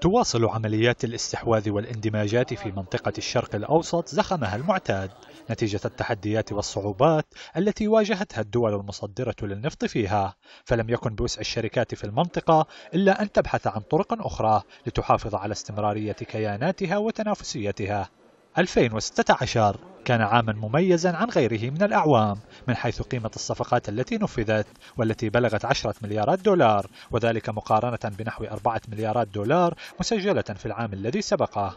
تواصل عمليات الاستحواذ والاندماجات في منطقة الشرق الأوسط زخمها المعتاد نتيجة التحديات والصعوبات التي واجهتها الدول المصدرة للنفط فيها، فلم يكن بوسع الشركات في المنطقة إلا أن تبحث عن طرق أخرى لتحافظ على استمرارية كياناتها وتنافسيتها. 2016 كان عاما مميزا عن غيره من الأعوام من حيث قيمة الصفقات التي نفذت والتي بلغت 10 مليارات دولار وذلك مقارنة بنحو 4 مليارات دولار مسجلة في العام الذي سبقه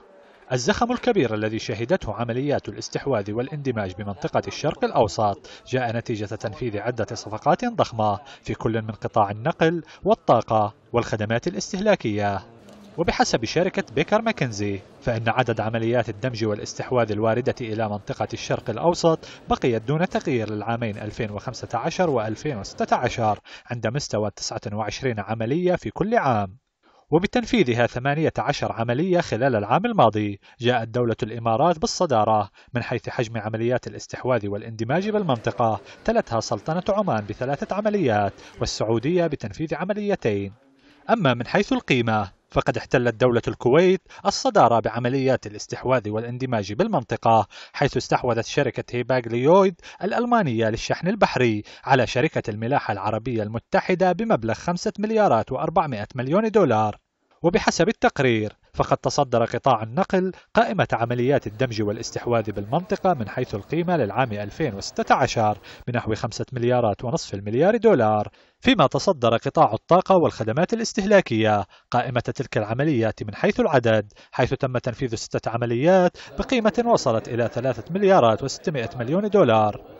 الزخم الكبير الذي شهدته عمليات الاستحواذ والاندماج بمنطقة الشرق الأوسط جاء نتيجة تنفيذ عدة صفقات ضخمة في كل من قطاع النقل والطاقة والخدمات الاستهلاكية وبحسب شركة بيكر ماكنزي فإن عدد عمليات الدمج والاستحواذ الواردة إلى منطقة الشرق الأوسط بقيت دون تغيير للعامين 2015 و 2016 عند مستوى 29 عملية في كل عام وبتنفيذها 18 عملية خلال العام الماضي جاءت دولة الإمارات بالصدارة من حيث حجم عمليات الاستحواذ والاندماج بالمنطقة تلتها سلطنة عمان بثلاثة عمليات والسعودية بتنفيذ عمليتين أما من حيث القيمة فقد احتلت دولة الكويت الصدارة بعمليات الاستحواذ والاندماج بالمنطقة حيث استحوذت شركة هيباغليويد الألمانية للشحن البحري على شركة الملاحة العربية المتحدة بمبلغ 5 مليارات و400 مليون دولار وبحسب التقرير فقد تصدر قطاع النقل قائمة عمليات الدمج والاستحواذ بالمنطقة من حيث القيمة للعام 2016 بنحو 5 مليارات ونصف المليار دولار فيما تصدر قطاع الطاقة والخدمات الاستهلاكية قائمة تلك العمليات من حيث العدد حيث تم تنفيذ ستة عمليات بقيمة وصلت إلى 3 مليارات و600 مليون دولار